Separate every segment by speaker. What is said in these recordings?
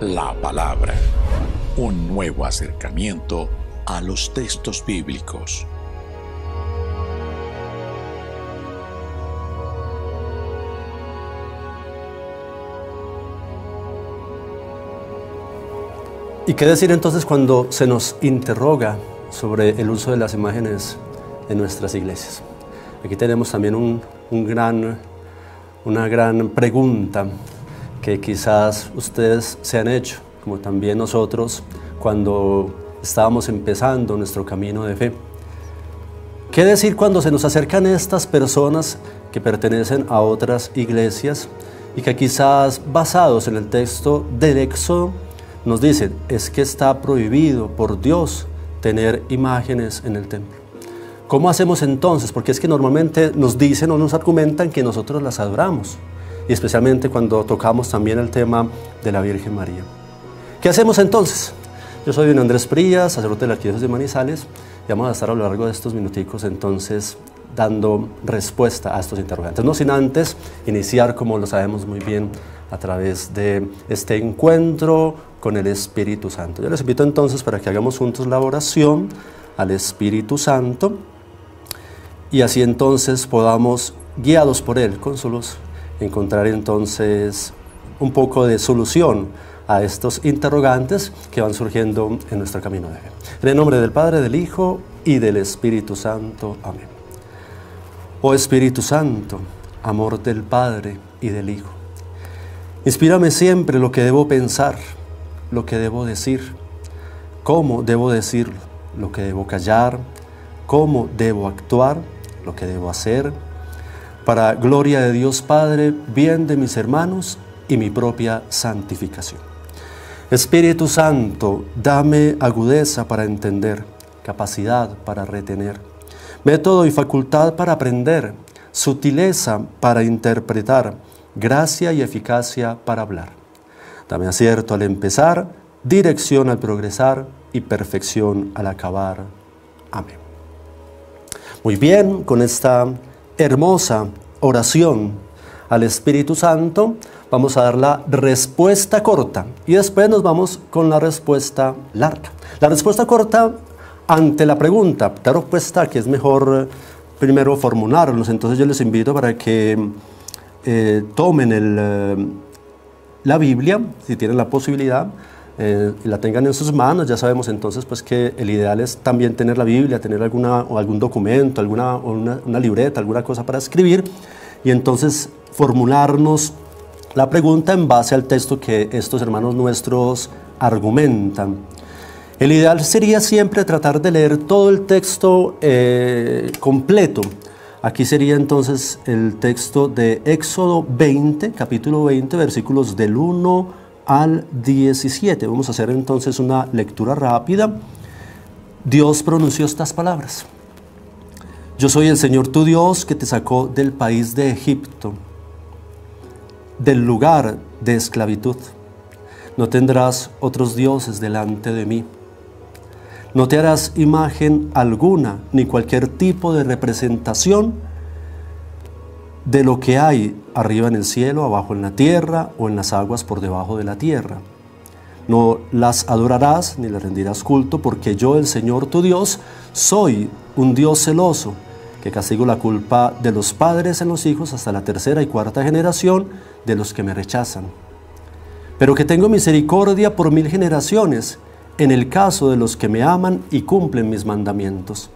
Speaker 1: La palabra. Un nuevo acercamiento a los textos bíblicos. ¿Y qué decir entonces cuando se nos interroga sobre el uso de las imágenes en nuestras iglesias? Aquí tenemos también un, gran, una gran pregunta que quizás ustedes se han hecho, como también nosotros cuando estábamos empezando nuestro camino de fe. ¿Qué decir cuando se nos acercan estas personas que pertenecen a otras iglesias y que quizás basados en el texto del Éxodo nos dicen, es que está prohibido por Dios tener imágenes en el templo? ¿Cómo hacemos entonces? Porque es que normalmente nos dicen o nos argumentan que nosotros las adoramos y especialmente cuando tocamos también el tema de la Virgen María. ¿Qué hacemos entonces? Yo soy don Andrés Prías, sacerdote de la Arquidiócesis de Manizales, y vamos a estar a lo largo de estos minuticos entonces dando respuesta a estos interrogantes. No sin antes iniciar, como lo sabemos muy bien, a través de este encuentro con el Espíritu Santo. Yo les invito entonces para que hagamos juntos la oración al Espíritu Santo y así entonces podamos, guiados por Él, con su encontrar entonces un poco de solución a estos interrogantes que van surgiendo en nuestro camino de fe. En el nombre del Padre, del Hijo y del Espíritu Santo. Amén. Oh Espíritu Santo, amor del Padre y del Hijo, inspírame siempre lo que debo pensar, lo que debo decir, cómo debo decirlo, lo que debo callar, cómo debo actuar, lo que debo hacer, para gloria de Dios Padre, bien de mis hermanos y mi propia santificación. Espíritu Santo, dame agudeza para entender, capacidad para retener, método y facultad para aprender, sutileza para interpretar, gracia y eficacia para hablar. Dame acierto al empezar, dirección al progresar y perfección al acabar. Amén. Muy bien, con esta hermosa oración al Espíritu Santo, vamos a dar la respuesta corta y después nos vamos con la respuesta larga. La respuesta corta ante la pregunta, la respuesta que es mejor eh, primero formularlos, entonces yo les invito para que eh, tomen eh, la Biblia, si tienen la posibilidad, eh, la tengan en sus manos, ya sabemos entonces pues que el ideal es también tener la Biblia, tener alguna, algún documento, alguna libreta, alguna cosa para escribir y entonces formularnos la pregunta en base al texto que estos hermanos nuestros argumentan. El ideal sería siempre tratar de leer todo el texto eh, completo. Aquí sería entonces el texto de Éxodo 20, capítulo 20, versículos del 1 al 17. Vamos a hacer entonces una lectura rápida. Dios pronunció estas palabras. Yo soy el Señor tu Dios que te sacó del país de Egipto, del lugar de esclavitud. No tendrás otros dioses delante de mí. No te harás imagen alguna, ni cualquier tipo de representación de lo que hay arriba en el cielo, abajo en la tierra o en las aguas por debajo de la tierra. No las adorarás ni le rendirás culto, porque yo, el Señor tu Dios, soy un Dios celoso, que castigo la culpa de los padres en los hijos hasta la tercera y cuarta generación de los que me rechazan. Pero que tengo misericordia por mil generaciones, en el caso de los que me aman y cumplen mis mandamientos.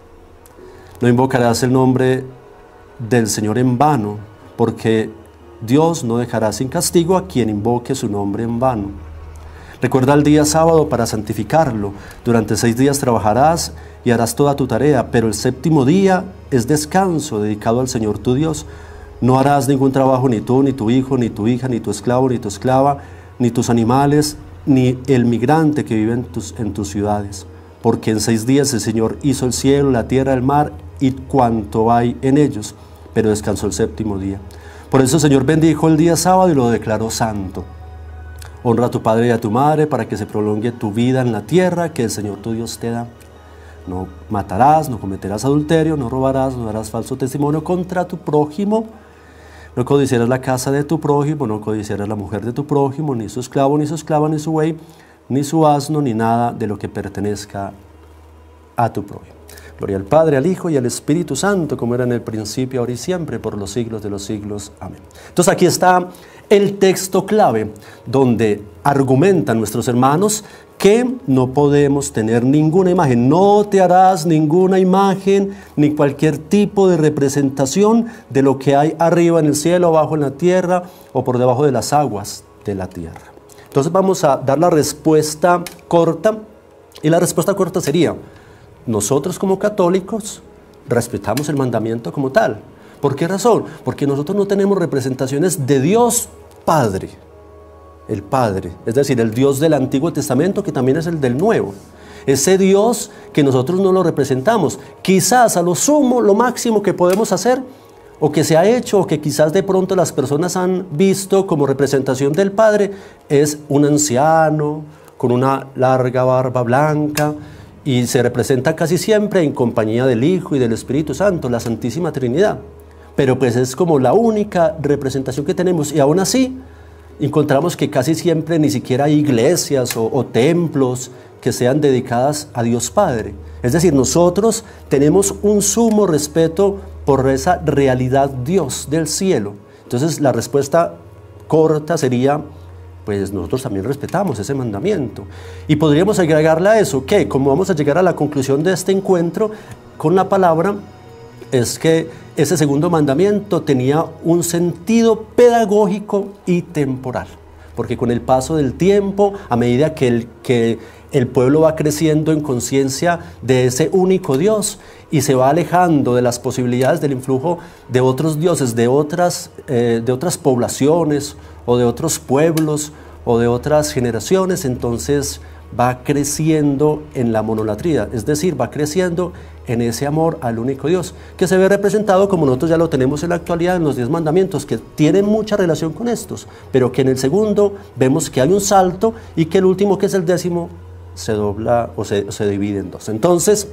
Speaker 1: No invocarás el nombre del Señor en vano, porque Dios no dejará sin castigo a quien invoque su nombre en vano. Recuerda el día sábado para santificarlo. Durante seis días trabajarás y harás toda tu tarea, pero el séptimo día es descanso dedicado al Señor tu Dios. No harás ningún trabajo ni tú, ni tu hijo, ni tu hija, ni tu esclavo, ni tu esclava, ni tus animales, ni el migrante que vive en tus, en tus ciudades. Porque en seis días el Señor hizo el cielo, la tierra, el mar y cuanto hay en ellos pero descansó el séptimo día. Por eso el Señor bendijo el día sábado y lo declaró santo. Honra a tu padre y a tu madre para que se prolongue tu vida en la tierra que el Señor tu Dios te da. No matarás, no cometerás adulterio, no robarás, no darás falso testimonio contra tu prójimo. No codiciarás la casa de tu prójimo, no codiciarás la mujer de tu prójimo, ni su esclavo, ni su esclava, ni su buey, ni su asno, ni nada de lo que pertenezca a tu prójimo. Gloria al Padre, al Hijo y al Espíritu Santo, como era en el principio, ahora y siempre, por los siglos de los siglos. Amén. Entonces aquí está el texto clave donde argumentan nuestros hermanos que no podemos tener ninguna imagen. No te harás ninguna imagen ni cualquier tipo de representación de lo que hay arriba en el cielo, abajo en la tierra o por debajo de las aguas de la tierra. Entonces vamos a dar la respuesta corta y la respuesta corta sería, nosotros como católicos respetamos el mandamiento como tal. ¿Por qué razón? Porque nosotros no tenemos representaciones de Dios Padre, el Padre, es decir, el Dios del Antiguo Testamento que también es el del Nuevo. Ese Dios que nosotros no lo representamos. Quizás a lo sumo, lo máximo que podemos hacer, o que se ha hecho, o que quizás de pronto las personas han visto como representación del Padre, es un anciano con una larga barba blanca, y se representa casi siempre en compañía del Hijo y del Espíritu Santo, la Santísima Trinidad. Pero pues es como la única representación que tenemos y aún así encontramos que casi siempre ni siquiera hay iglesias o, templos que sean dedicadas a Dios Padre. Es decir, nosotros tenemos un sumo respeto por esa realidad Dios del cielo. Entonces la respuesta corta sería pues nosotros también respetamos ese mandamiento. Y podríamos agregarle a eso que, como vamos a llegar a la conclusión de este encuentro con la palabra, es que ese segundo mandamiento tenía un sentido pedagógico y temporal. Porque con el paso del tiempo, a medida que el, que el pueblo va creciendo en conciencia de ese único Dios, y se va alejando de las posibilidades del influjo de otros dioses, de otras, eh, de otras poblaciones o de otros pueblos o de otras generaciones, entonces va creciendo en la monolatría, es decir, va creciendo en ese amor al único Dios, que se ve representado como nosotros ya lo tenemos en la actualidad en los diez mandamientos, que tienen mucha relación con estos, pero que en el segundo vemos que hay un salto y que el último, que es el décimo, se dobla o se, se divide en dos. Entonces,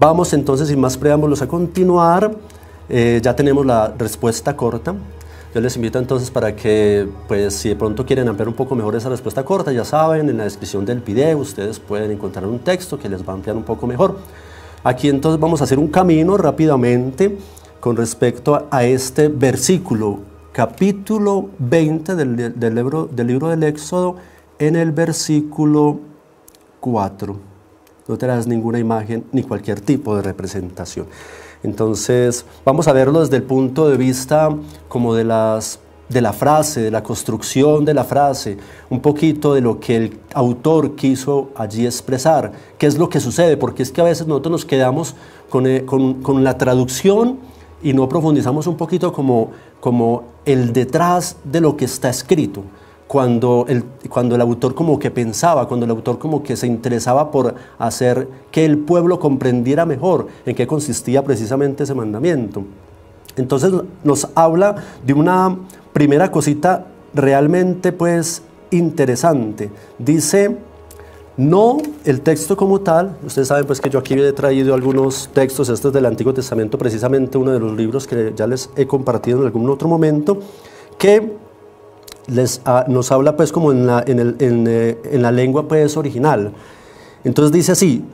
Speaker 1: Vamos entonces, sin más preámbulos, a continuar. Eh, ya tenemos la respuesta corta. Yo les invito entonces para que, pues, si de pronto quieren ampliar un poco mejor esa respuesta corta, ya saben, en la descripción del video ustedes pueden encontrar un texto que les va a ampliar un poco mejor. Aquí entonces vamos a hacer un camino rápidamente con respecto a este versículo, capítulo 20 del, del libro, del libro del Éxodo, en el versículo 4 no traes ninguna imagen ni cualquier tipo de representación. Entonces, vamos a verlo desde el punto de vista como de las de la frase, de la construcción de la frase, un poquito de lo que el autor quiso allí expresar, qué es lo que sucede, porque es que a veces nosotros nos quedamos con, eh, con la traducción y no profundizamos un poquito como, como el detrás de lo que está escrito cuando el, cuando el autor como que pensaba, cuando el autor como que se interesaba por hacer que el pueblo comprendiera mejor en qué consistía precisamente ese mandamiento. Entonces nos habla de una primera cosita realmente pues interesante. Dice, no el texto como tal, ustedes saben pues que yo aquí he traído algunos textos, estos del Antiguo Testamento, precisamente uno de los libros que ya les he compartido en algún otro momento, que nos habla pues como en la, eh, la lengua pues original. Entonces dice así,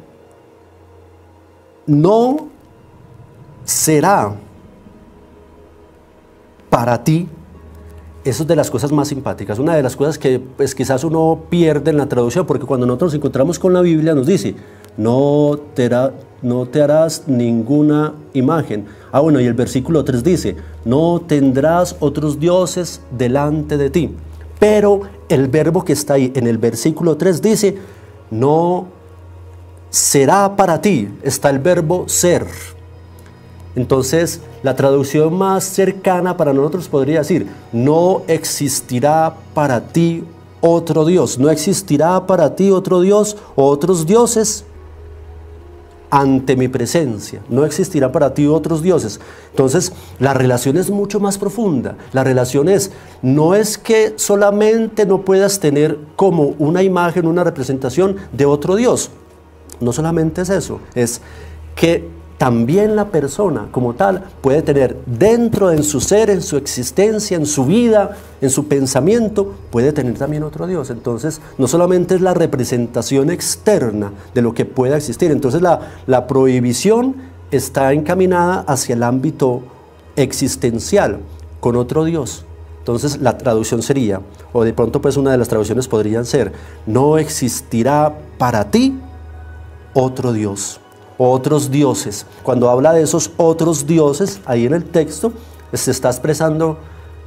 Speaker 1: no será para ti eso es de las cosas más simpáticas. Una de las cosas que pues, quizás uno pierde en la traducción, porque cuando nosotros nos encontramos con la Biblia nos dice, no te, harás ninguna imagen. Ah, bueno, y el versículo 3 dice, no tendrás otros dioses delante de ti. Pero el verbo que está ahí en el versículo 3 dice, no será para ti. Está el verbo ser. Entonces, la traducción más cercana para nosotros podría decir, no existirá para ti otro Dios, no existirá para ti otro Dios o otros dioses ante mi presencia. No existirá para ti otros dioses. Entonces, la relación es mucho más profunda. La relación es, no es que solamente no puedas tener como una imagen, una representación de otro dios. No solamente es eso, es que también la persona como tal puede tener dentro en su ser, en su existencia, en su vida, en su pensamiento, puede tener también otro Dios. Entonces, no solamente es la representación externa de lo que pueda existir, entonces la, prohibición está encaminada hacia el ámbito existencial, con otro Dios. Entonces la traducción sería, o de pronto pues una de las traducciones podrían ser, no existirá para ti otro Dios otros dioses. Cuando habla de esos otros dioses, ahí en el texto, se está expresando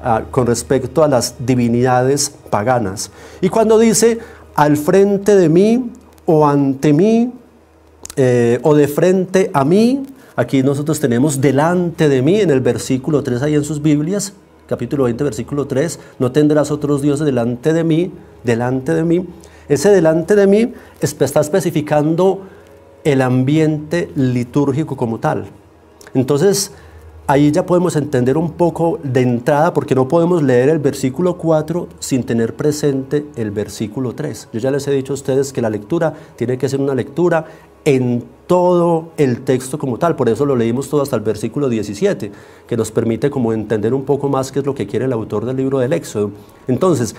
Speaker 1: ah, con respecto a las divinidades paganas. Y cuando dice, al frente de mí o ante mí eh, o de frente a mí, aquí nosotros tenemos delante de mí en el versículo 3 ahí en sus Biblias, capítulo 20, versículo 3, no tendrás otros dioses delante de mí, delante de mí. Ese delante de mí está especificando el ambiente litúrgico como tal. Entonces, ahí ya podemos entender un poco de entrada, porque no podemos leer el versículo 4 sin tener presente el versículo 3. Yo ya les he dicho a ustedes que la lectura tiene que ser una lectura en todo el texto como tal, por eso lo leímos todo hasta el versículo 17, que nos permite como entender un poco más qué es lo que quiere el autor del libro del Éxodo. Entonces,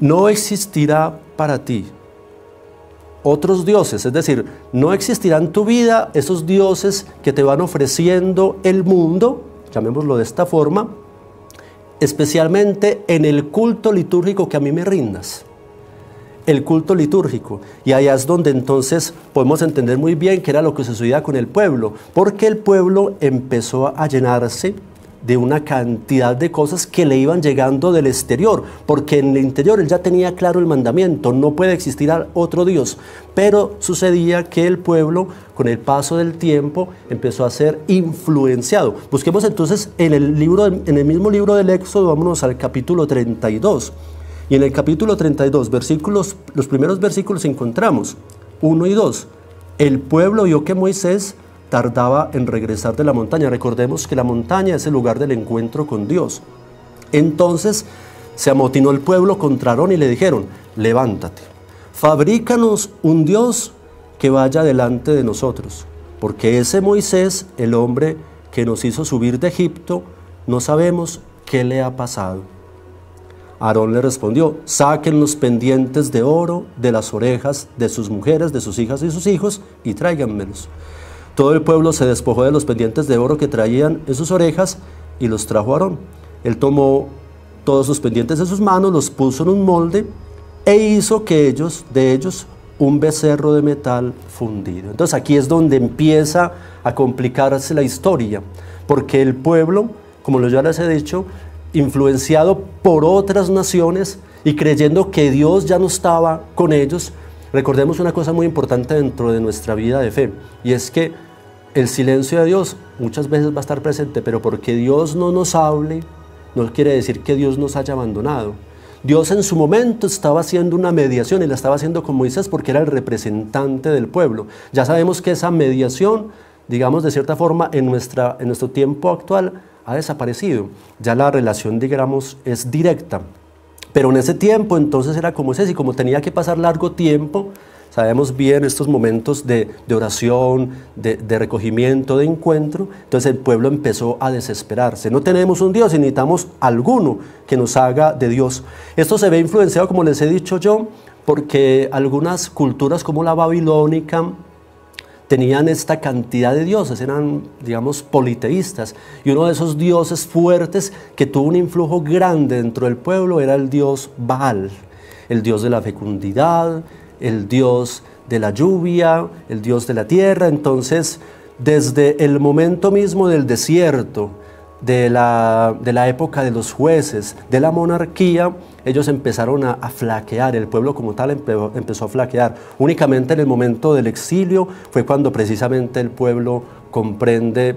Speaker 1: no existirá para ti otros dioses, es decir, no existirán tu vida esos dioses que te van ofreciendo el mundo, llamémoslo de esta forma, especialmente en el culto litúrgico que a mí me rindas. El culto litúrgico. Y allá es donde entonces podemos entender muy bien qué era lo que sucedía con el pueblo, porque el pueblo empezó a llenarse de una cantidad de cosas que le iban llegando del exterior, porque en el interior él ya tenía claro el mandamiento, no puede existir otro Dios. Pero sucedía que el pueblo, con el paso del tiempo, empezó a ser influenciado. Busquemos entonces en el, libro, en el mismo libro del Éxodo, vámonos al capítulo 32. Y en el capítulo 32, versículos, los primeros versículos encontramos 1 y 2. El pueblo vio que Moisés tardaba en regresar de la montaña. Recordemos que la montaña es el lugar del encuentro con Dios. Entonces se amotinó el pueblo contra Aarón y le dijeron, levántate, fabrícanos un Dios que vaya delante de nosotros, porque ese Moisés, el hombre que nos hizo subir de Egipto, no sabemos qué le ha pasado. Aarón le respondió, saquen los pendientes de oro de las orejas de sus mujeres, de sus hijas y sus hijos, y tráiganmelos. Todo el pueblo se despojó de los pendientes de oro que traían en sus orejas y los trajo a Aarón. Él tomó todos sus pendientes de sus manos, los puso en un molde e hizo que ellos, de ellos, un becerro de metal fundido. Entonces aquí es donde empieza a complicarse la historia, porque el pueblo, como ya les he dicho, influenciado por otras naciones y creyendo que Dios ya no estaba con ellos, recordemos una cosa muy importante dentro de nuestra vida de fe, y es que el silencio de Dios muchas veces va a estar presente, pero porque Dios no nos hable, no quiere decir que Dios nos haya abandonado. Dios en su momento estaba haciendo una mediación y la estaba haciendo con Moisés porque era el representante del pueblo. Ya sabemos que esa mediación, digamos de cierta forma, en, nuestra, en nuestro tiempo actual ha desaparecido. Ya la relación, digamos, es directa. Pero en ese tiempo entonces era como Moisés y como tenía que pasar largo tiempo, sabemos bien estos momentos de, oración, de, recogimiento, de encuentro. Entonces el pueblo empezó a desesperarse. No tenemos un Dios necesitamos alguno que nos haga de Dios. Esto se ve influenciado, como les he dicho yo, porque algunas culturas como la babilónica tenían esta cantidad de dioses, eran, digamos, politeístas. Y uno de esos dioses fuertes que tuvo un influjo grande dentro del pueblo era el dios Baal, el dios de la fecundidad, el Dios de la lluvia, el Dios de la tierra. Entonces, desde el momento mismo del desierto, de la, de la, época de los jueces, de la monarquía, ellos empezaron a, flaquear, el pueblo como tal empezó a flaquear. Únicamente en el momento del exilio fue cuando precisamente el pueblo comprende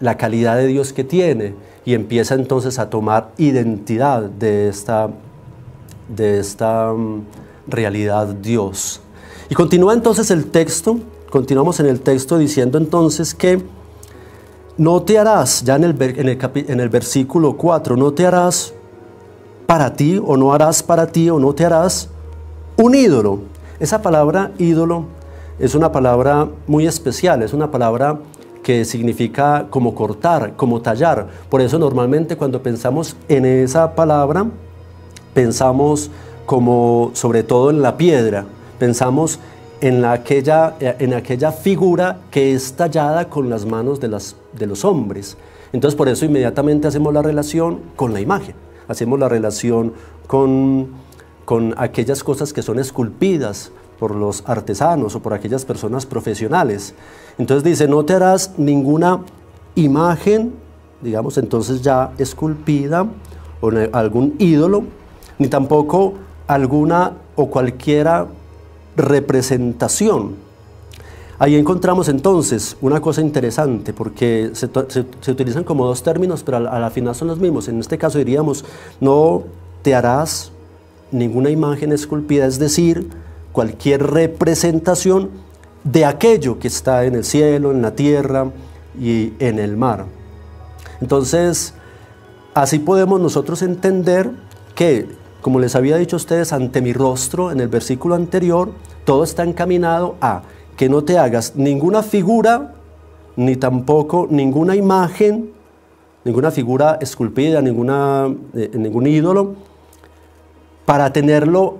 Speaker 1: la calidad de Dios que tiene y empieza entonces a tomar identidad de esta, de esta mm, realidad Dios. Y continúa entonces el texto, continuamos en el texto diciendo entonces que no te harás, ya en el, en en el versículo 4, no te harás para ti o no harás para ti o no te harás un ídolo. Esa palabra ídolo es una palabra muy especial, es una palabra que significa como cortar, como tallar. Por eso normalmente cuando pensamos en esa palabra, pensamos como sobre todo en la piedra. Pensamos en, aquella, en aquella figura que es tallada con las manos de, las, de los hombres. Entonces por eso inmediatamente hacemos la relación con la imagen, hacemos la relación con, con aquellas cosas que son esculpidas por los artesanos o por aquellas personas profesionales. Entonces dice, no te harás ninguna imagen, digamos entonces ya esculpida o algún ídolo, ni tampoco alguna o cualquiera representación. Ahí encontramos entonces una cosa interesante, porque se, utilizan como dos términos, pero a la final son los mismos. En este caso diríamos, no te harás ninguna imagen esculpida, es decir, cualquier representación de aquello que está en el cielo, en la tierra y en el mar. Entonces, así podemos nosotros entender que como les había dicho a ustedes ante mi rostro en el versículo anterior, todo está encaminado a que no te hagas ninguna figura, ni tampoco ninguna imagen, ninguna figura esculpida, eh, ningún ídolo, para tenerlo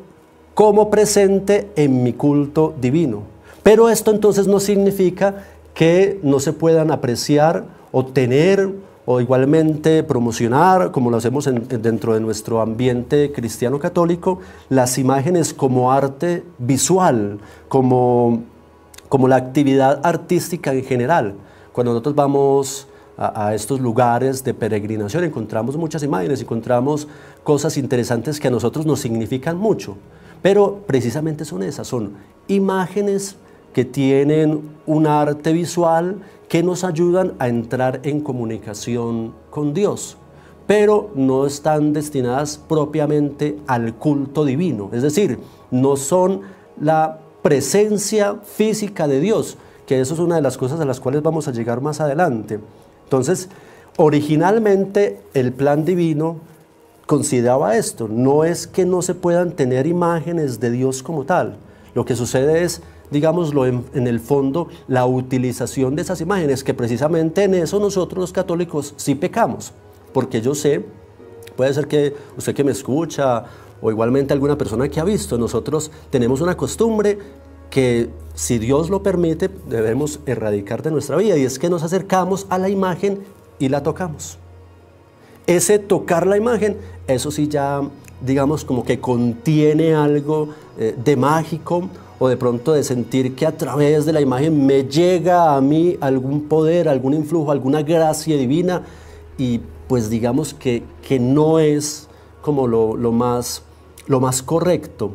Speaker 1: como presente en mi culto divino. Pero esto entonces no significa que no se puedan apreciar o tener o igualmente promocionar, como lo hacemos dentro de nuestro ambiente cristiano católico, las imágenes como arte visual, como, como la actividad artística en general. Cuando nosotros vamos a, a, estos lugares de peregrinación encontramos muchas imágenes, encontramos cosas interesantes que a nosotros nos significan mucho, pero precisamente son esas, son imágenes que tienen un arte visual que nos ayudan a entrar en comunicación con Dios, pero no están destinadas propiamente al culto divino, es decir, no son la presencia física de Dios, que eso es una de las cosas a las cuales vamos a llegar más adelante. Entonces, originalmente el plan divino consideraba esto, no es que no se puedan tener imágenes de Dios como tal, lo que sucede es digámoslo en, el fondo, la utilización de esas imágenes, que precisamente en eso nosotros los católicos sí pecamos, porque yo sé, puede ser que usted que me escucha o igualmente alguna persona que ha visto, nosotros tenemos una costumbre que si Dios lo permite debemos erradicar de nuestra vida y es que nos acercamos a la imagen y la tocamos. Ese tocar la imagen, eso sí ya digamos como que contiene algo eh, de mágico o de pronto de sentir que a través de la imagen me llega a mí algún poder, algún influjo, alguna gracia divina y pues digamos que, no es como lo, más, lo más correcto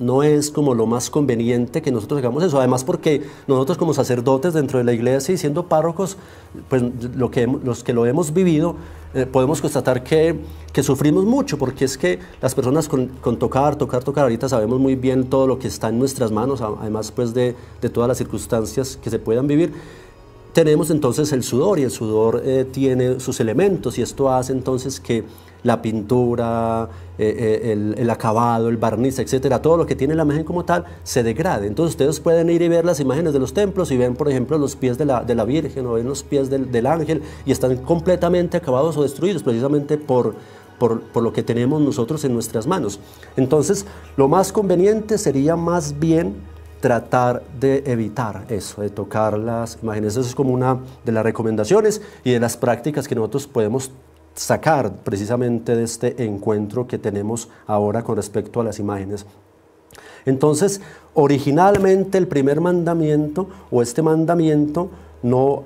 Speaker 1: no es como lo más conveniente que nosotros hagamos eso. Además, porque nosotros como sacerdotes dentro de la iglesia y siendo párrocos, pues lo que, los que lo hemos vivido, eh, podemos constatar que, que, sufrimos mucho, porque es que las personas con, con, tocar, tocar, tocar, ahorita sabemos muy bien todo lo que está en nuestras manos, además pues de, de todas las circunstancias que se puedan vivir. Tenemos entonces el sudor y el sudor eh, tiene sus elementos y esto hace entonces que la pintura, eh, eh, el, acabado, el barniz, etcétera, todo lo que tiene la imagen como tal se degrade. Entonces ustedes pueden ir y ver las imágenes de los templos y ven, por ejemplo, los pies de la, Virgen o ven los pies del, ángel y están completamente acabados o destruidos precisamente por, por, por lo que tenemos nosotros en nuestras manos. Entonces, lo más conveniente sería más bien tratar de evitar eso, de tocar las imágenes. Eso es como una de las recomendaciones y de las prácticas que nosotros podemos sacar precisamente de este encuentro que tenemos ahora con respecto a las imágenes. Entonces, originalmente el primer mandamiento o este mandamiento no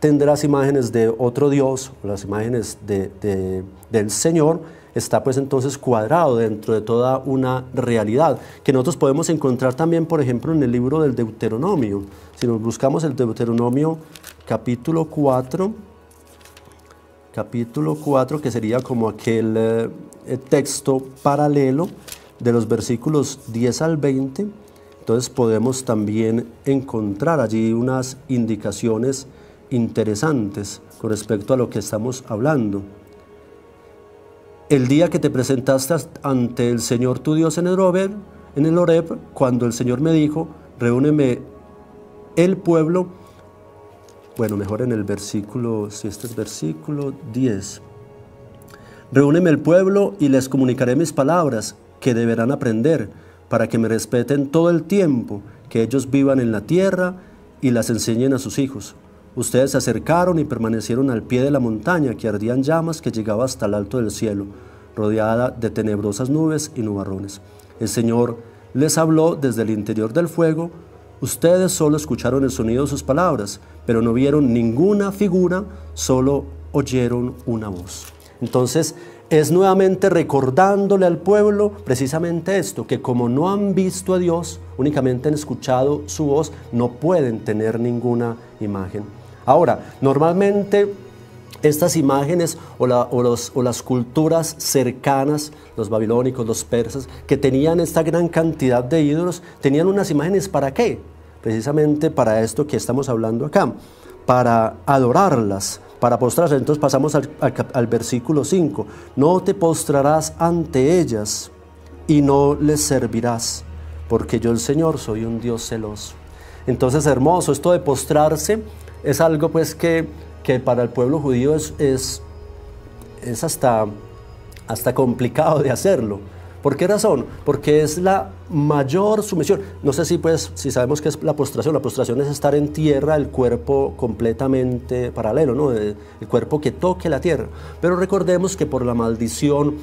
Speaker 1: tendrás imágenes de otro Dios, las imágenes del Señor, está pues entonces cuadrado dentro de toda una realidad, que nosotros podemos encontrar también, por ejemplo, en el libro del Deuteronomio. Si nos buscamos el Deuteronomio capítulo 4, capítulo 4, que sería como aquel eh, eh, texto paralelo de los versículos 10 al 20, entonces podemos también encontrar allí unas indicaciones interesantes con respecto a lo que estamos hablando el día que te presentaste ante el Señor tu Dios en el Horeb, en el Oreb cuando el Señor me dijo, reúneme el pueblo, bueno, mejor en el versículo, si este es versículo 10. Reúneme el pueblo y les comunicaré mis palabras que deberán aprender para que me respeten todo el tiempo que ellos vivan en la tierra y las enseñen a sus hijos Ustedes se acercaron y permanecieron al pie de la montaña que ardían llamas que llegaba hasta el alto del cielo, rodeada de tenebrosas nubes y nubarrones. El Señor les habló desde el interior del fuego. Ustedes solo escucharon el sonido de sus palabras, pero no vieron ninguna figura, solo oyeron una voz. Entonces, es nuevamente recordándole al pueblo precisamente esto, que como no han visto a Dios, únicamente han escuchado su voz, no pueden tener ninguna imagen. Ahora, normalmente estas imágenes o, las culturas cercanas, los babilónicos, los persas, que tenían esta gran cantidad de ídolos, tenían unas imágenes para qué? Precisamente para esto que estamos hablando acá, para adorarlas, para postrarse. Entonces pasamos al, al versículo 5, no te postrarás ante ellas y no les servirás, porque yo el Señor soy un Dios celoso. Entonces hermoso esto de postrarse es algo pues que, para el pueblo judío es, es, hasta, hasta complicado de hacerlo. ¿Por qué razón? Porque es la mayor sumisión. No sé si pues, si sabemos qué es la postración. La postración es estar en tierra, el cuerpo completamente paralelo, ¿no? Eh, el cuerpo que toque la tierra. Pero recordemos que por la maldición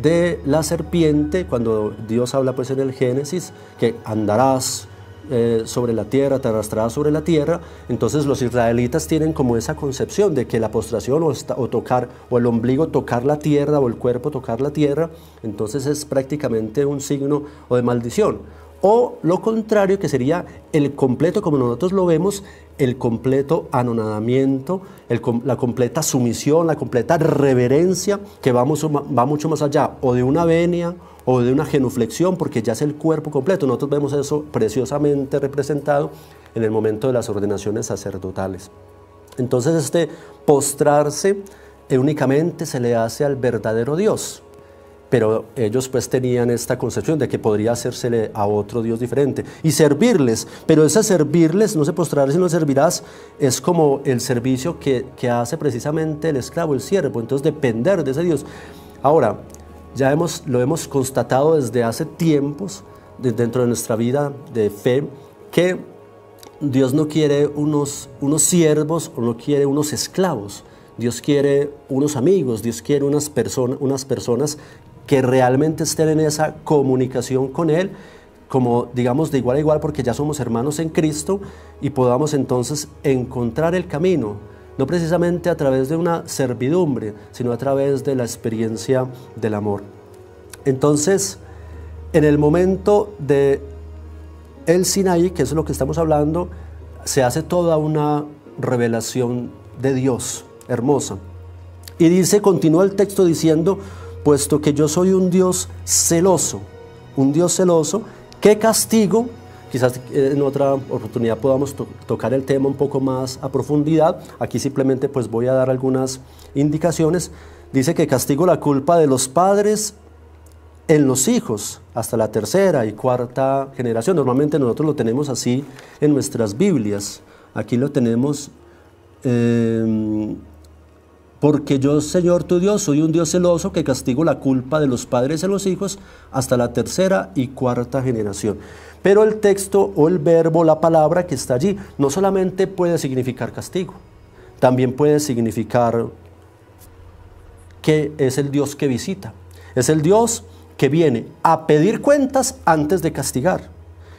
Speaker 1: de la serpiente, cuando Dios habla pues en el Génesis, que andarás eh, sobre la tierra, te sobre la tierra. Entonces los israelitas tienen como esa concepción de que la postración o, o tocar, o el ombligo tocar la tierra, o el cuerpo tocar la tierra, entonces es prácticamente un signo o de maldición o lo contrario, que sería el completo, como nosotros lo vemos, el completo anonadamiento, la completa sumisión, la completa reverencia, que va mucho, va mucho más allá, o de una venia o de una genuflexión, porque ya es el cuerpo completo. Nosotros vemos eso preciosamente representado en el momento de las ordenaciones sacerdotales. Entonces este postrarse eh, únicamente se le hace al verdadero Dios, pero ellos pues tenían esta concepción de que podría hacérsele a otro Dios diferente y servirles, pero ese servirles, no se postrará no servirás, es como el servicio que, hace precisamente el esclavo, el siervo, entonces depender de ese Dios. Ahora, ya hemos, lo hemos constatado desde hace tiempos, dentro de nuestra vida de fe, que Dios no quiere unos, unos siervos o no quiere unos esclavos, Dios quiere unos amigos, Dios quiere unas, unas personas que realmente estén en esa comunicación con Él, como digamos de igual a igual, porque ya somos hermanos en Cristo y podamos entonces encontrar el camino, no precisamente a través de una servidumbre, sino a través de la experiencia del amor. Entonces, en el momento de el Sinaí, que es lo que estamos hablando, se hace toda una revelación de Dios, hermosa. Y dice, continúa el texto diciendo, puesto que yo soy un Dios celoso, un Dios celoso ¿qué castigo, quizás eh, en otra oportunidad podamos tocar el tema un poco más a profundidad, aquí simplemente pues voy a dar algunas indicaciones, dice que castigo la culpa de los padres en los hijos hasta la tercera y cuarta generación, normalmente nosotros lo tenemos así en nuestras Biblias, aquí lo tenemos... Em, porque yo, Señor tu Dios, soy un Dios celoso que castigo la culpa de los padres en los hijos hasta la tercera y cuarta generación. Pero el texto o el verbo, la palabra que está allí, no solamente puede significar castigo, también puede significar que es el Dios que visita. Es el Dios que viene a pedir cuentas antes de castigar,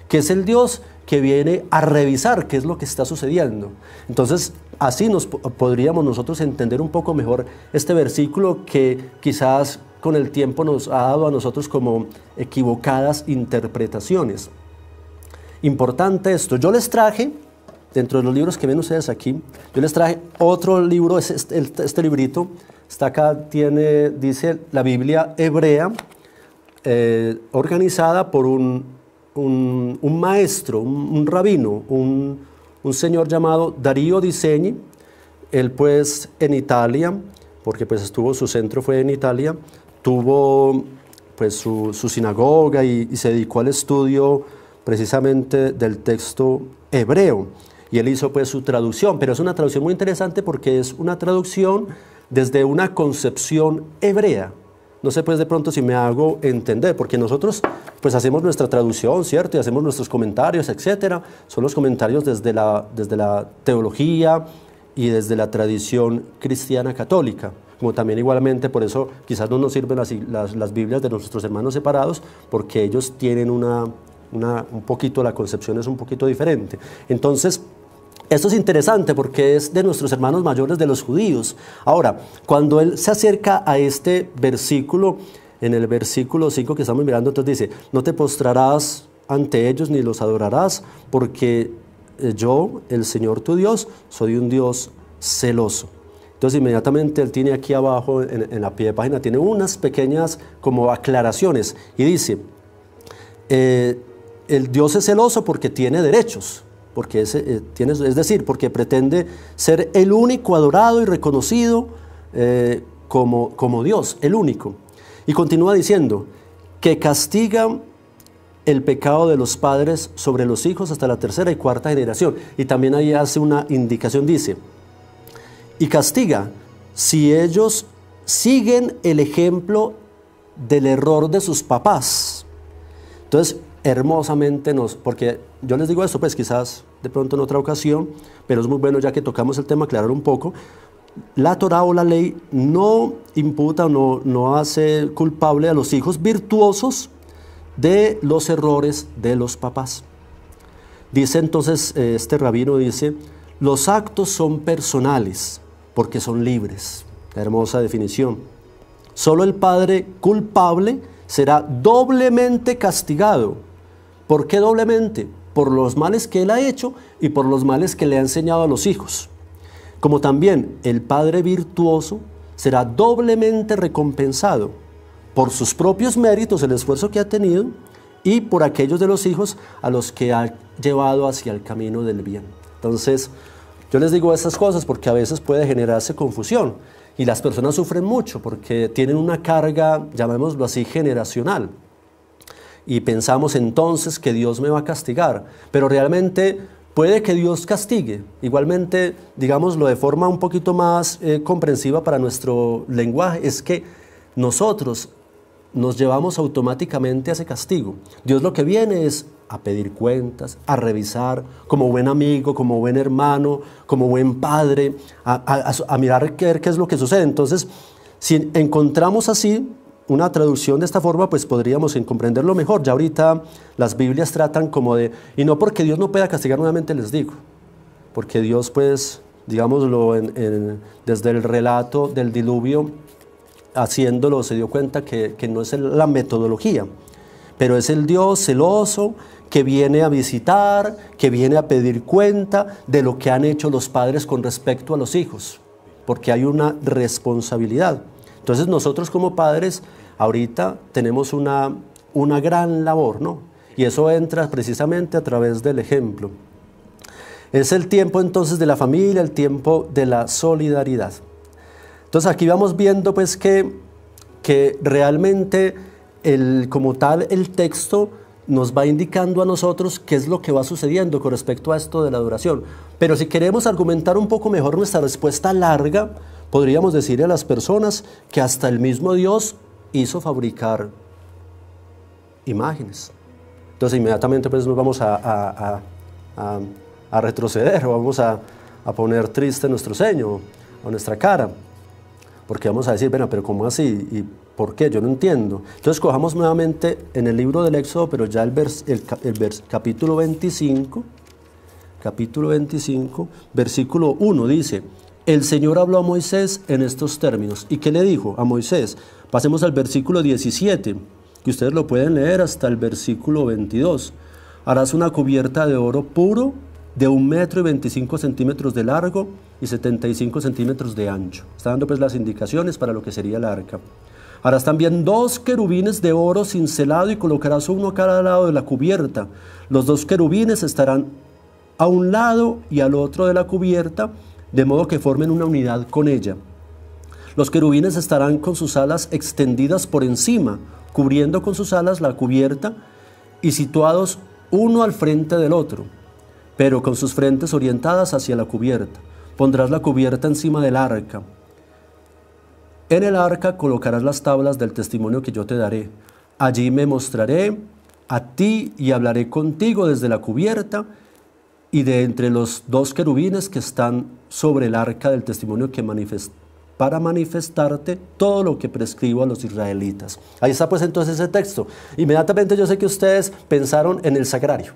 Speaker 1: que es el Dios que viene a revisar qué es lo que está sucediendo. Entonces, Así nos podríamos nosotros entender un poco mejor este versículo que quizás con el tiempo nos ha dado a nosotros como equivocadas interpretaciones. Importante esto. Yo les traje, dentro de los libros que ven ustedes aquí, yo les traje otro libro, este, este librito, está acá, tiene, dice la Biblia hebrea, eh, organizada por un, maestro, un rabino, un un señor llamado Darío Disegni, él pues en Italia, porque pues estuvo, su centro fue en Italia, tuvo pues su, sinagoga y, se dedicó al estudio precisamente del texto hebreo. Y él hizo pues su traducción, pero es una traducción muy interesante porque es una traducción desde una concepción hebrea, no sé pues de pronto si me hago entender, porque nosotros pues hacemos nuestra traducción, ¿cierto? Y hacemos nuestros comentarios, etcétera. Son los comentarios desde la, desde la teología y desde la tradición cristiana católica como también igualmente, por eso quizás no nos sirven las, las, las Biblias de nuestros hermanos separados, porque ellos tienen una, una, un poquito, la concepción es un poquito diferente. Entonces, esto es interesante porque es de nuestros hermanos mayores de los judíos. Ahora, cuando él se acerca a este versículo, en el versículo 5 que estamos mirando, entonces dice, no te postrarás ante ellos ni los adorarás, porque eh, yo, el Señor tu Dios, soy un Dios celoso. Entonces inmediatamente él tiene aquí abajo en, la pie de página, tiene unas pequeñas como aclaraciones y dice, eh, el Dios es celoso porque tiene derechos porque es, eh, es decir, porque pretende ser el único adorado y reconocido eh, como, como Dios, el único. Y continúa diciendo, que castiga el pecado de los padres sobre los hijos hasta la tercera y cuarta generación. Y también ahí hace una indicación, dice, y castiga si ellos siguen el ejemplo del error de sus papás. Entonces, hermosamente nos, porque yo les digo esto, pues quizás de pronto en otra ocasión, pero es muy bueno ya que tocamos el tema aclarar un poco. La Torah o la ley no imputa o no, hace culpable a los hijos virtuosos de los errores de los papás. Dice entonces, eh, este rabino dice, los actos son personales porque son libres. hermosa definición. Solo el padre culpable será doblemente castigado. ¿Por qué doblemente? por los males que él ha hecho y por los males que le ha enseñado a los hijos. Como también el Padre virtuoso será doblemente recompensado por sus propios méritos, el esfuerzo que ha tenido, y por aquellos de los hijos a los que ha llevado hacia el camino del bien. Entonces, yo les digo estas cosas porque a veces puede generarse confusión y las personas sufren mucho porque tienen una carga, llamémoslo así, generacional y pensamos entonces que Dios me va a castigar, pero realmente puede que Dios castigue. Igualmente, digámoslo de forma un poquito más eh, comprensiva para nuestro lenguaje, es que nosotros nos llevamos automáticamente a ese castigo. Dios lo que viene es a pedir cuentas, a revisar, como buen amigo, como buen hermano, como buen padre, a, mirar qué es lo que sucede. Entonces, si encontramos así una traducción de esta forma, pues podríamos comprenderlo mejor. Ya ahorita las Biblias tratan como de, y no porque Dios no pueda castigar nuevamente, les digo, porque Dios, pues, digámoslo, desde el relato del diluvio, haciéndolo, se dio cuenta que, no es la metodología, pero es el Dios celoso que viene a visitar, que viene a pedir cuenta de lo que han hecho los padres con respecto a los hijos, porque hay una responsabilidad. Entonces nosotros como padres ahorita tenemos una, gran labor, ¿no? Y eso entra precisamente a través del ejemplo. Es el tiempo entonces de la familia, el tiempo de la solidaridad. Entonces aquí vamos viendo pues que, realmente como tal el texto nos va indicando a nosotros qué es lo que va sucediendo con respecto a esto de la duración. Pero si queremos argumentar un poco mejor nuestra respuesta larga, podríamos decirle a las personas que hasta el mismo Dios hizo fabricar imágenes. Entonces inmediatamente pues nos vamos a, retroceder, o retroceder, vamos a, poner triste nuestro ceño o nuestra cara, porque vamos a decir, bueno, pero ¿cómo así? ¿Y por qué? Yo no entiendo. Entonces cojamos nuevamente en el libro del Éxodo, pero ya el, capítulo 25, capítulo 25, versículo 1 dice, el Señor habló a Moisés en estos términos. ¿Y qué le dijo a Moisés? Pasemos al versículo 17, que ustedes lo pueden leer hasta el versículo 22. Harás una cubierta de oro puro de un metro y 25 centímetros de largo y 75 centímetros de ancho. Está dando pues las indicaciones para lo que sería el arca. Harás también dos querubines de oro cincelado y colocarás uno a cada lado de la cubierta. Los dos querubines estarán a un lado y al otro de la cubierta de modo que formen una unidad con ella. Los querubines estarán con sus alas extendidas por encima, cubriendo con sus alas la cubierta y situados uno al frente del otro, pero con sus frentes orientadas hacia la cubierta. Pondrás la cubierta encima del arca. En el arca colocarás las tablas del testimonio que yo te daré. Allí me mostraré a ti y hablaré contigo desde la cubierta y de entre los dos querubines que están sobre el arca del testimonio que para manifestarte todo lo que prescribo a los israelitas. Ahí está pues entonces ese texto. Inmediatamente yo sé que ustedes pensaron en el sagrario.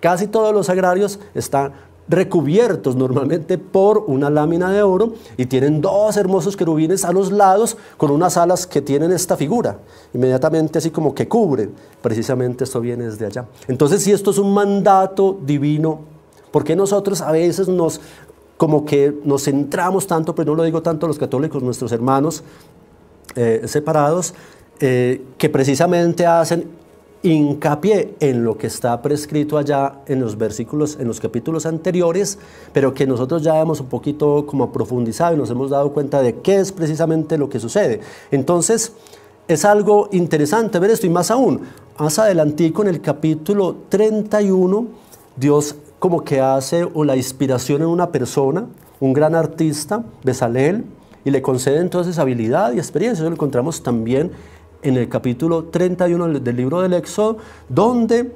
Speaker 1: Casi todos los sagrarios están recubiertos normalmente por una lámina de oro y tienen dos hermosos querubines a los lados con unas alas que tienen esta figura, inmediatamente así como que cubren. Precisamente esto viene desde allá. Entonces, si esto es un mandato divino, porque nosotros a veces nos como que nos centramos tanto, pero no lo digo tanto a los católicos, nuestros hermanos eh, separados, eh, que precisamente hacen hincapié en lo que está prescrito allá en los versículos, en los capítulos anteriores, pero que nosotros ya hemos un poquito como profundizado y nos hemos dado cuenta de qué es precisamente lo que sucede. Entonces, es algo interesante ver esto y más aún, más adelantico en el capítulo 31, Dios como que hace o la inspiración en una persona, un gran artista, Besalel, y le concede entonces habilidad y experiencia. Eso lo encontramos también en el capítulo 31 del libro del Éxodo, donde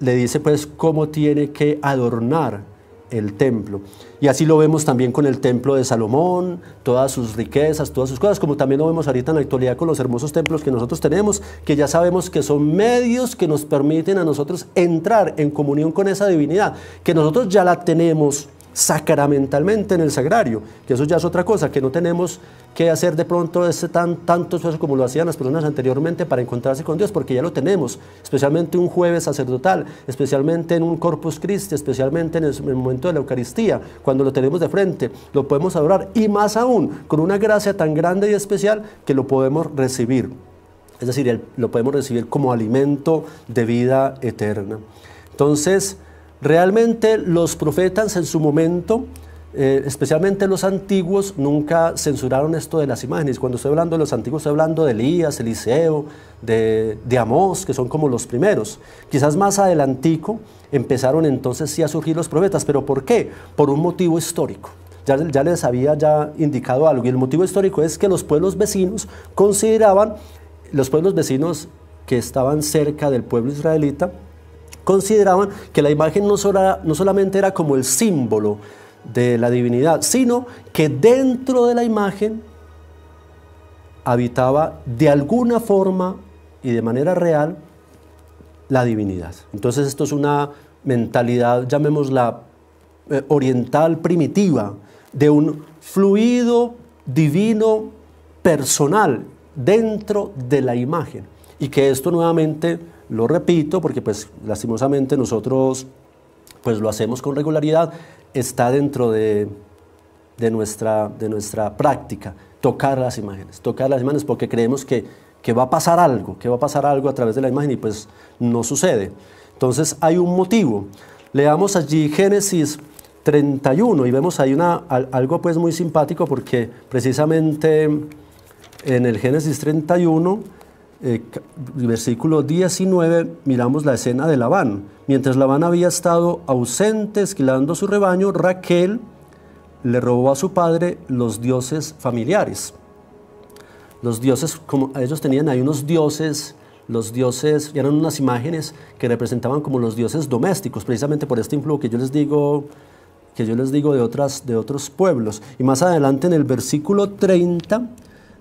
Speaker 1: le dice pues cómo tiene que adornar el templo. Y así lo vemos también con el templo de Salomón, todas sus riquezas, todas sus cosas, como también lo vemos ahorita en la actualidad con los hermosos templos que nosotros tenemos, que ya sabemos que son medios que nos permiten a nosotros entrar en comunión con esa divinidad, que nosotros ya la tenemos sacramentalmente en el sagrario, que eso ya es otra cosa, que no tenemos que hacer de pronto ese tan, tanto esfuerzo como lo hacían las personas anteriormente para encontrarse con Dios, porque ya lo tenemos, especialmente un jueves sacerdotal, especialmente en un Corpus Christi, especialmente en el, en el momento de la Eucaristía, cuando lo tenemos de frente, lo podemos adorar y más aún con una gracia tan grande y especial que lo podemos recibir. Es decir, lo podemos recibir como alimento de vida eterna. Entonces, Realmente los profetas en su momento, eh, especialmente los antiguos, nunca censuraron esto de las imágenes. Cuando estoy hablando de los antiguos, estoy hablando de Elías, Eliseo, de, de Amós, que son como los primeros. Quizás más adelantico empezaron entonces sí a surgir los profetas, pero ¿por qué? Por un motivo histórico. Ya, ya, les había ya indicado algo, y el motivo histórico es que los pueblos vecinos consideraban, los pueblos vecinos que estaban cerca del pueblo israelita, consideraban que la imagen no, no solamente era como el símbolo de la divinidad, sino que dentro de la imagen habitaba de alguna forma y de manera real la divinidad. Entonces esto es una mentalidad, llamémosla eh, oriental primitiva, de un fluido divino personal dentro de la imagen. Y que esto nuevamente lo repito porque pues lastimosamente nosotros pues lo hacemos con regularidad, está dentro de, nuestra, de nuestra práctica, tocar las imágenes, tocar las imágenes porque creemos que, va a pasar algo, que va a pasar algo a través de la imagen y pues no sucede. Entonces hay un motivo. Leamos allí Génesis 31 y vemos ahí una, algo pues muy simpático porque precisamente en el Génesis 31 eh, versículo 19, miramos la escena de Labán. Mientras Labán había estado ausente esquilando su rebaño, Raquel le robó a su padre los dioses familiares. Los dioses, como ellos tenían ahí unos dioses, los dioses eran unas imágenes que representaban como los dioses domésticos, precisamente por este influjo que yo les digo que yo les digo de, otras, de otros pueblos. Y más adelante en el versículo 30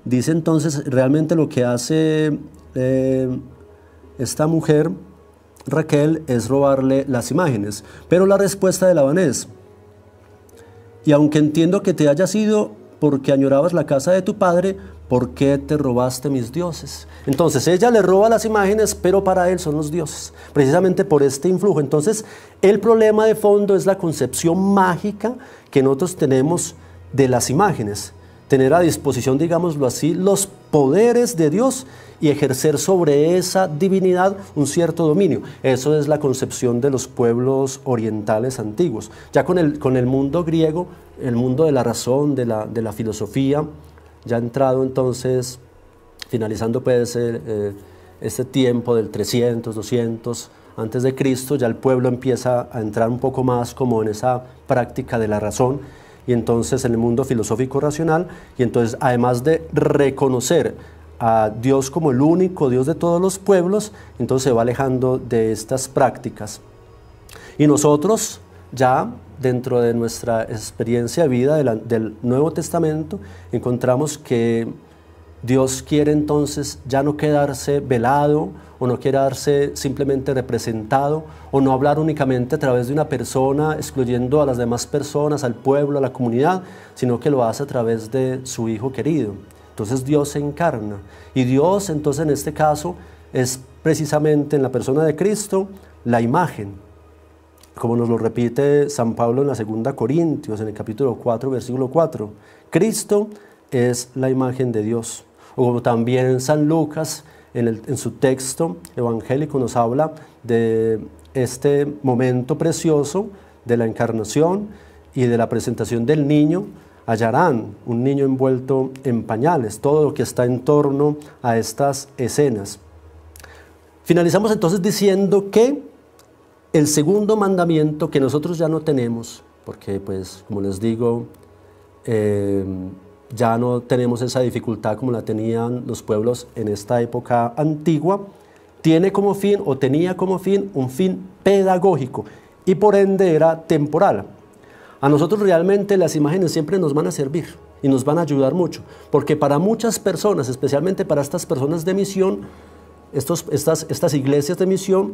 Speaker 1: Dice entonces, realmente lo que hace eh, esta mujer, Raquel, es robarle las imágenes. Pero la respuesta de Labán es, y aunque entiendo que te haya sido porque añorabas la casa de tu padre, ¿por qué te robaste mis dioses? Entonces ella le roba las imágenes, pero para él son los dioses, precisamente por este influjo. Entonces el problema de fondo es la concepción mágica que nosotros tenemos de las imágenes tener a disposición, digámoslo así, los poderes de Dios y ejercer sobre esa divinidad un cierto dominio. Eso es la concepción de los pueblos orientales antiguos. Ya con el, con el mundo griego, el mundo de la razón, de la, filosofía, ya ha entrado entonces, finalizando puede eh, ser eh, este tiempo del 300, 200 antes de Cristo, ya el pueblo empieza a entrar un poco más como en esa práctica de la razón y entonces en el mundo filosófico racional, y entonces además de reconocer a Dios como el único Dios de todos los pueblos, entonces se va alejando de estas prácticas. Y nosotros ya dentro de nuestra experiencia de vida del, del Nuevo Testamento encontramos que Dios quiere entonces ya no quedarse velado o no quiere darse simplemente representado o no hablar únicamente a través de una persona, excluyendo a las demás personas, al pueblo, a la comunidad, sino que lo hace a través de su Hijo querido. Entonces Dios se encarna y Dios entonces en este caso es precisamente en la persona de Cristo la imagen, como nos lo repite San Pablo en la segunda Corintios, en el capítulo 4, versículo 4. Cristo es la imagen de Dios. O como también San Lucas en, su texto evangélico nos habla de este momento precioso de la encarnación y de la presentación del niño, hallarán un niño envuelto en pañales, todo lo que está en torno a estas escenas. Finalizamos entonces diciendo que el segundo mandamiento que nosotros ya no tenemos, porque pues como les digo, eh, ya no tenemos esa dificultad como la tenían los pueblos en esta época antigua, tiene como fin o tenía como fin un fin pedagógico y por ende era temporal. A nosotros realmente las imágenes siempre nos van a servir y nos van a ayudar mucho, porque para muchas personas, especialmente para estas personas de misión, estos, estas, estas iglesias de misión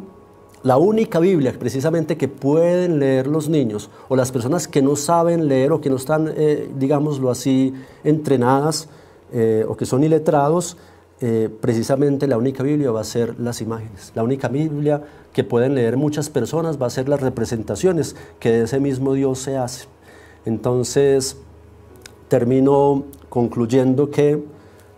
Speaker 1: la única Biblia precisamente que pueden leer los niños o las personas que no saben leer o que no están, eh, digámoslo así, entrenadas eh, o que son iletrados, eh, precisamente la única Biblia va a ser las imágenes. La única Biblia que pueden leer muchas personas va a ser las representaciones que de ese mismo Dios se hace. Entonces, termino concluyendo que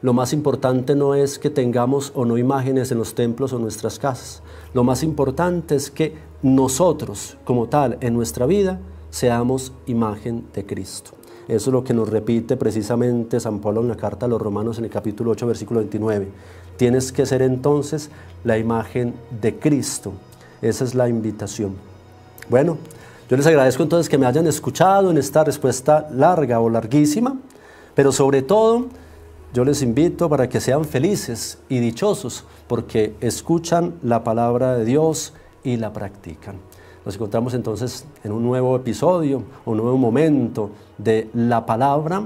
Speaker 1: lo más importante no es que tengamos o no imágenes en los templos o nuestras casas. Lo más importante es que nosotros, como tal, en nuestra vida, seamos imagen de Cristo. Eso es lo que nos repite precisamente San Pablo en la carta a los Romanos en el capítulo 8, versículo 29. Tienes que ser entonces la imagen de Cristo. Esa es la invitación. Bueno, yo les agradezco entonces que me hayan escuchado en esta respuesta larga o larguísima, pero sobre todo yo les invito para que sean felices y dichosos porque escuchan la palabra de Dios y la practican. Nos encontramos entonces en un nuevo episodio, un nuevo momento de la palabra,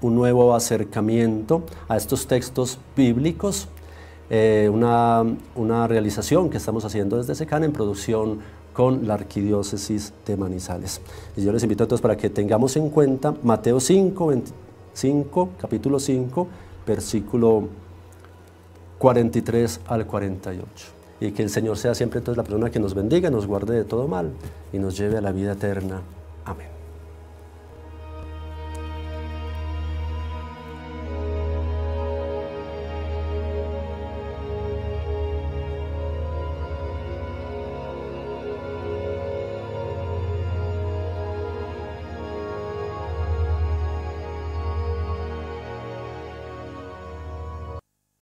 Speaker 1: un nuevo acercamiento a estos textos bíblicos, eh, una, realización que estamos haciendo desde SECAN en producción con la arquidiócesis de Manizales. Y yo les invito a todos para que tengamos en cuenta Mateo 5, 5, capítulo 5, versículo 43 al 48. Y que el Señor sea siempre entonces la persona que nos bendiga, nos guarde de todo mal y nos lleve a la vida eterna. Amén.